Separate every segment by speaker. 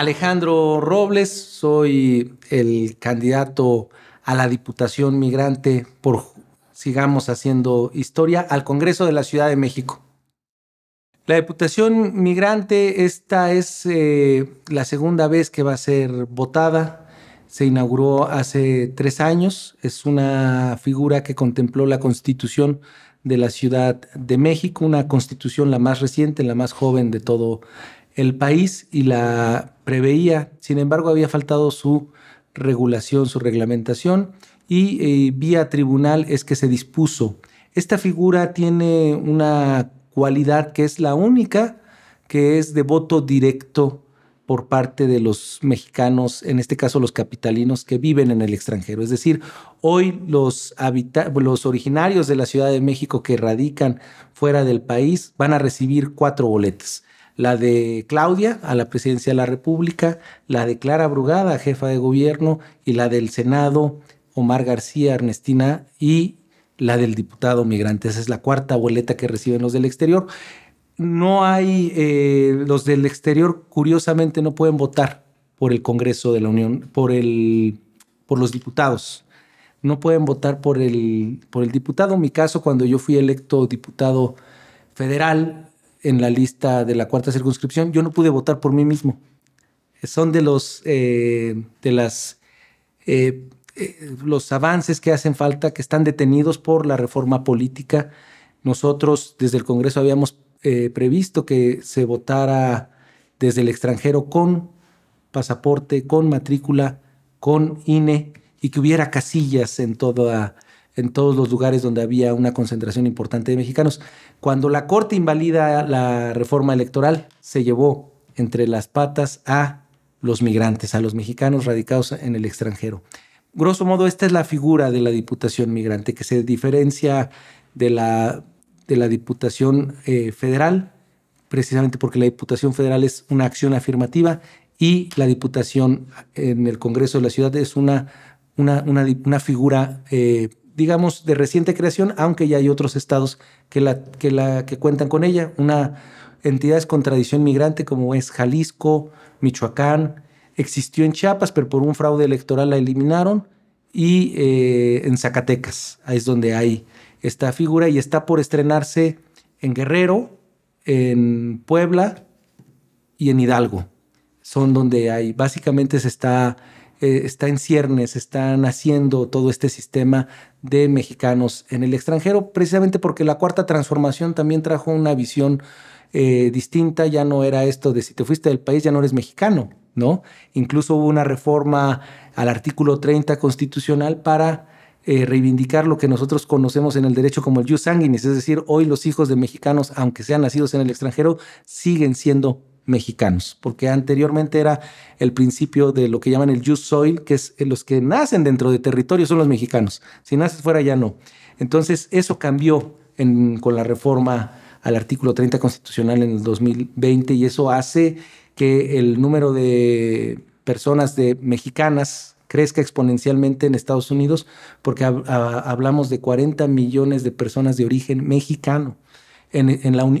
Speaker 1: Alejandro Robles, soy el candidato a la Diputación Migrante por Sigamos Haciendo Historia al Congreso de la Ciudad de México. La Diputación Migrante, esta es eh, la segunda vez que va a ser votada. Se inauguró hace tres años. Es una figura que contempló la Constitución de la Ciudad de México, una constitución la más reciente, la más joven de todo el país y la preveía. Sin embargo, había faltado su regulación, su reglamentación y eh, vía tribunal es que se dispuso. Esta figura tiene una cualidad que es la única, que es de voto directo por parte de los mexicanos, en este caso los capitalinos que viven en el extranjero. Es decir, hoy los, los originarios de la Ciudad de México que radican fuera del país van a recibir cuatro boletas la de Claudia a la presidencia de la República, la de Clara Brugada, jefa de gobierno, y la del Senado, Omar García, Ernestina, y la del diputado migrante. Esa es la cuarta boleta que reciben los del exterior. No hay, eh, los del exterior curiosamente no pueden votar por el Congreso de la Unión, por, el, por los diputados. No pueden votar por el, por el diputado. En mi caso, cuando yo fui electo diputado federal, en la lista de la cuarta circunscripción, yo no pude votar por mí mismo. Son de los, eh, de las, eh, eh, los avances que hacen falta, que están detenidos por la reforma política. Nosotros desde el Congreso habíamos previsto que se votara desde el extranjero con pasaporte, con matrícula, con INE y que hubiera casillas en toda en todos los lugares donde había una concentración importante de mexicanos. Cuando la Corte invalida la reforma electoral, se llevó entre las patas a los migrantes, a los mexicanos radicados en el extranjero. Grosso modo, esta es la figura de la Diputación Migrante, que se diferencia de la, de la Diputación eh, Federal, precisamente porque la Diputación Federal es una acción afirmativa y la Diputación en el Congreso de la Ciudad es una, una, figura eh, digamos, de reciente creación, aunque ya hay otros estados que, la, que, la, que cuentan con ella. Una entidades con tradición migrante como es Jalisco, Michoacán, existió en Chiapas, pero por un fraude electoral la eliminaron, y eh, en Zacatecas, ahí es donde hay esta figura, y está por estrenarse en Guerrero, en Puebla y en Hidalgo. Son donde hay, básicamente se está eh, está en ciernes, está naciendo todo este sistema de mexicanos en el extranjero, precisamente porque la cuarta transformación también trajo una visión eh, distinta, ya no era esto de si te fuiste del país ya no eres mexicano, ¿no? Incluso hubo una reforma al artículo 30 constitucional para eh, reivindicar lo que nosotros conocemos en el derecho como el jus sanguinis, es decir, hoy los hijos de mexicanos, aunque sean nacidos en el extranjero, siguen siendo mexicanos, porque anteriormente era el principio de lo que llaman el jus soil, que es eh, los que nacen dentro de territorio son los mexicanos, si naces fuera ya no. Entonces eso cambió con la reforma al artículo 30 constitucional en el 2020 y eso hace que el número de personas mexicanas crezca exponencialmente en Estados Unidos porque ah, hablamos de 40 millones de personas de origen mexicano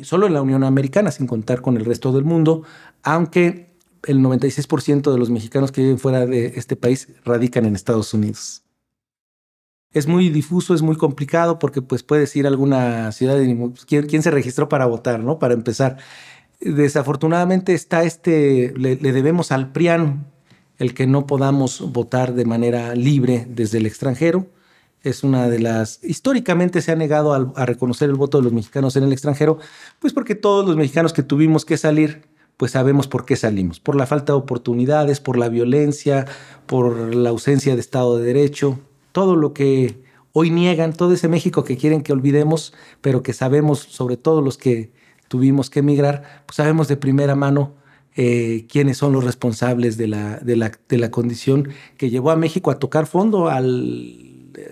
Speaker 1: solo en la Unión Americana, sin contar con el resto del mundo, aunque el 96% de los mexicanos que viven fuera de este país radican en Estados Unidos. Es muy difuso, es muy complicado porque pues puedes ir a alguna ciudad pues, ¿quién, se registró para votar, ¿no? Para empezar. Desafortunadamente está este, le, le debemos al PRIAN el que no podamos votar de manera libre desde el extranjero es una de las... Históricamente se ha negado a, reconocer el voto de los mexicanos en el extranjero, pues porque todos los mexicanos que tuvimos que salir, pues sabemos por qué salimos, por la falta de oportunidades, por la violencia, por la ausencia de Estado de Derecho, todo lo que hoy niegan, todo ese México que quieren que olvidemos, pero que sabemos, sobre todo los que tuvimos que emigrar, pues sabemos de primera mano eh, quiénes son los responsables de, la, de la condición que llevó a México a tocar fondo al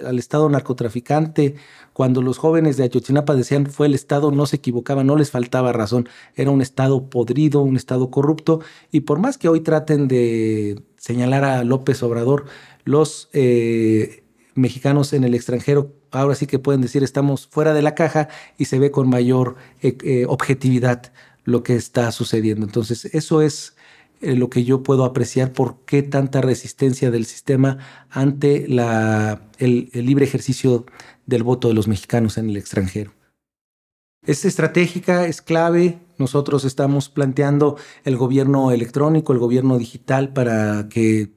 Speaker 1: al, Estado narcotraficante. Cuando los jóvenes de Ayotzinapa decían fue el Estado, no se equivocaba, no les faltaba razón. Era un Estado podrido, un Estado corrupto. Y por más que hoy traten de señalar a López Obrador, los eh, mexicanos en el extranjero ahora sí que pueden decir estamos fuera de la caja y se ve con mayor eh, eh, objetividad lo que está sucediendo. Entonces, eso es eh, lo que yo puedo apreciar por qué tanta resistencia del sistema ante el, libre ejercicio del voto de los mexicanos en el extranjero. Es estratégica, es clave. Nosotros estamos planteando el gobierno electrónico, el gobierno digital para que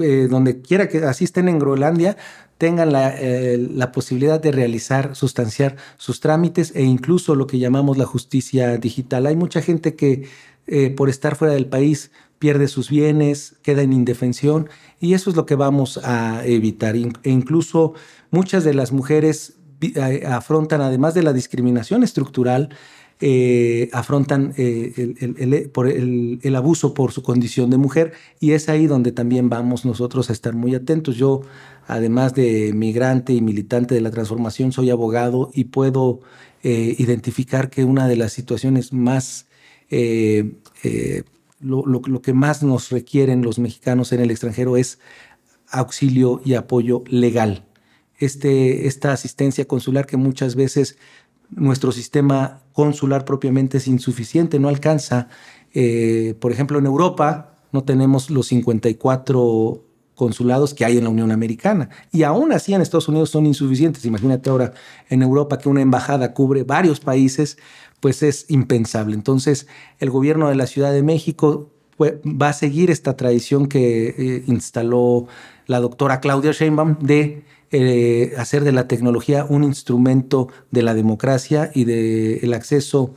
Speaker 1: eh, donde quiera que asisten en Groenlandia tengan la, eh, la, posibilidad de realizar, sustanciar sus trámites e incluso lo que llamamos la justicia digital. Hay mucha gente que eh, por estar fuera del país pierde sus bienes, queda en indefensión y eso es lo que vamos a evitar. E incluso muchas de las mujeres afrontan, además de la discriminación estructural, eh, afrontan eh, el, abuso por su condición de mujer y es ahí donde también vamos nosotros a estar muy atentos. Yo, además de migrante y militante de la transformación, soy abogado y puedo identificar que una de las situaciones más eh, eh, lo, que más nos requieren los mexicanos en el extranjero es auxilio y apoyo legal. Este, esta asistencia consular que muchas veces nuestro sistema consular propiamente es insuficiente, no alcanza. Eh, por ejemplo, en Europa no tenemos los 54 consulados que hay en la Unión Americana. Y aún así en Estados Unidos son insuficientes. Imagínate ahora en Europa que una embajada cubre varios países, pues es impensable. Entonces el gobierno de la Ciudad de México pues, va a seguir esta tradición que eh, instaló la doctora Claudia Sheinbaum de eh, hacer de la tecnología un instrumento de la democracia y del el acceso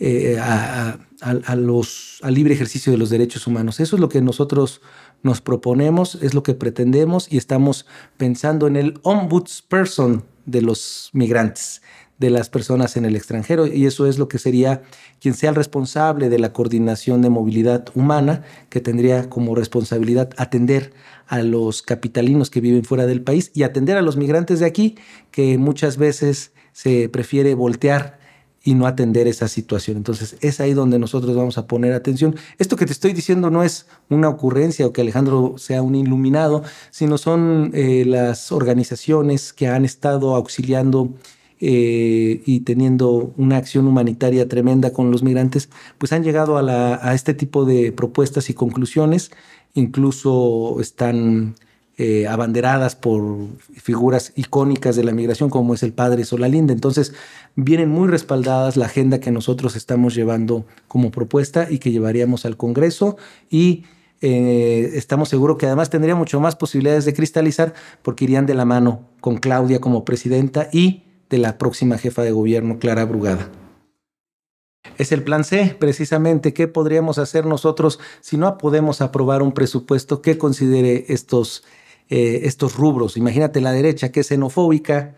Speaker 1: eh, al libre ejercicio de los derechos humanos. Eso es lo que nosotros nos proponemos, es lo que pretendemos y estamos pensando en el ombudsperson de los migrantes, de las personas en el extranjero, y eso es lo que sería quien sea el responsable de la coordinación de movilidad humana, que tendría como responsabilidad atender a los capitalinos que viven fuera del país y atender a los migrantes de aquí, que muchas veces se prefiere voltear y no atender esa situación. Entonces es ahí donde nosotros vamos a poner atención. Esto que te estoy diciendo no es una ocurrencia o que Alejandro sea un iluminado, sino son eh, las organizaciones que han estado auxiliando eh, y teniendo una acción humanitaria tremenda con los migrantes, pues han llegado a, la, a este tipo de propuestas y conclusiones. Incluso están eh, abanderadas por figuras icónicas de la migración, como es el padre Solalinde. Entonces, vienen muy respaldadas la agenda que nosotros estamos llevando como propuesta y que llevaríamos al Congreso y eh, estamos seguros que además tendría mucho más posibilidades de cristalizar porque irían de la mano con Claudia como presidenta y de la próxima jefa de gobierno, Clara Brugada. Es el plan C, precisamente, qué podríamos hacer nosotros si no podemos aprobar un presupuesto que considere estos eh, estos rubros. Imagínate la derecha que es xenofóbica.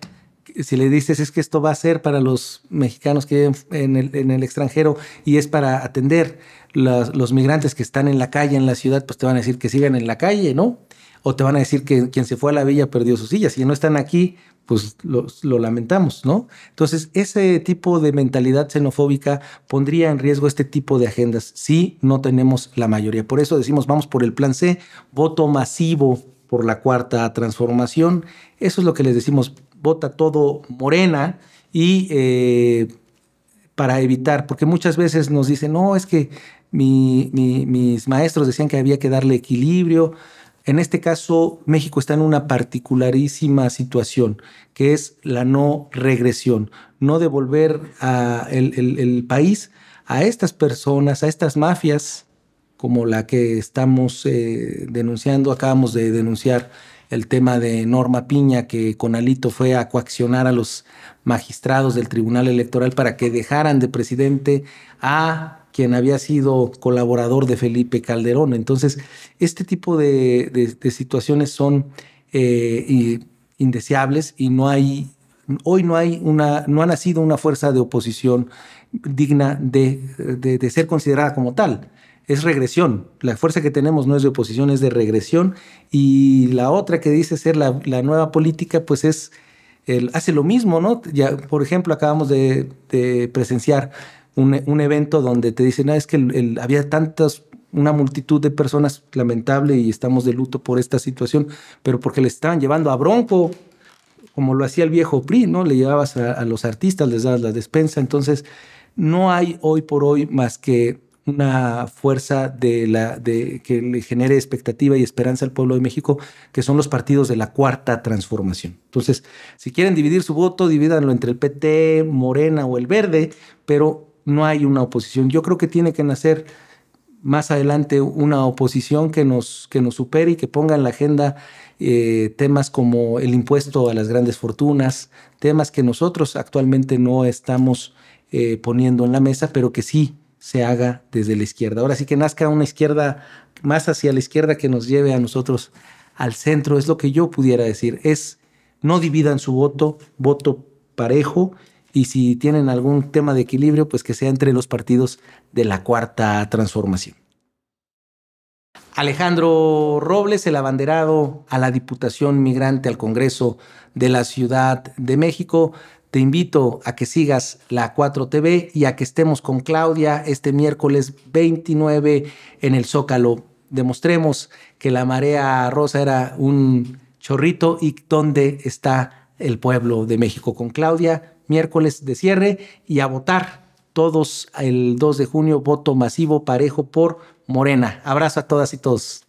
Speaker 1: Si le dices es que esto va a ser para los mexicanos que viven en el, extranjero y es para atender los migrantes que están en la calle, en la ciudad, pues te van a decir que sigan en la calle, ¿no? O te van a decir que quien se fue a la villa perdió sus silla, Si no están aquí, pues lo, lo, lamentamos, ¿no? Entonces, ese tipo de mentalidad xenofóbica pondría en riesgo este tipo de agendas si no tenemos la mayoría. Por eso decimos, vamos por el plan C, voto masivo por la cuarta transformación. Eso es lo que les decimos, vota todo morena y eh, para evitar, porque muchas veces nos dicen, no, es que mis maestros decían que había que darle equilibrio. En este caso, México está en una particularísima situación, que es la no regresión, no devolver a el país a estas personas, a estas mafias como la que estamos eh, denunciando, acabamos de denunciar el tema de Norma Piña, que con Alito fue a coaccionar a los magistrados del Tribunal Electoral para que dejaran de presidente a quien había sido colaborador de Felipe Calderón. Entonces, este tipo de, situaciones son eh, indeseables y no hay, hoy no hay una, no ha nacido una fuerza de oposición digna de ser considerada como tal es regresión. La fuerza que tenemos no es de oposición, es de regresión. Y la otra que dice ser la, nueva política, pues es, el, hace lo mismo, ¿no? Ya, por ejemplo, acabamos de, presenciar un, evento donde te dicen, ah, es que había tantas, una multitud de personas lamentable y estamos de luto por esta situación, pero porque le estaban llevando a Bronco, como lo hacía el viejo PRI, ¿no? Le llevabas a, a los artistas, les dabas la despensa, entonces no hay hoy por hoy más que una fuerza de la, que le genere expectativa y esperanza al pueblo de México, que son los partidos de la cuarta transformación. Entonces, si quieren dividir su voto, divídanlo entre el PT, Morena o el Verde, pero no hay una oposición. Yo creo que tiene que nacer más adelante una oposición que nos, que nos supere y que ponga en la agenda eh, temas como el impuesto a las grandes fortunas, temas que nosotros actualmente no estamos eh, poniendo en la mesa, pero que sí se haga desde la izquierda. Ahora sí que nazca una izquierda más hacia la izquierda que nos lleve a nosotros al centro, es lo que yo pudiera decir. Es no dividan su voto, voto parejo, y si tienen algún tema de equilibrio, pues que sea entre los partidos de la cuarta transformación. Alejandro Robles, el abanderado a la Diputación Migrante al Congreso de la Ciudad de México, te invito a que sigas la 4TV y a que estemos con Claudia este miércoles 29 en el Zócalo. Demostremos que la marea rosa era un chorrito y dónde está el pueblo de México con Claudia. Miércoles de cierre y a votar todos el 2 de junio, voto masivo parejo por Morena. Abrazo a todas y todos.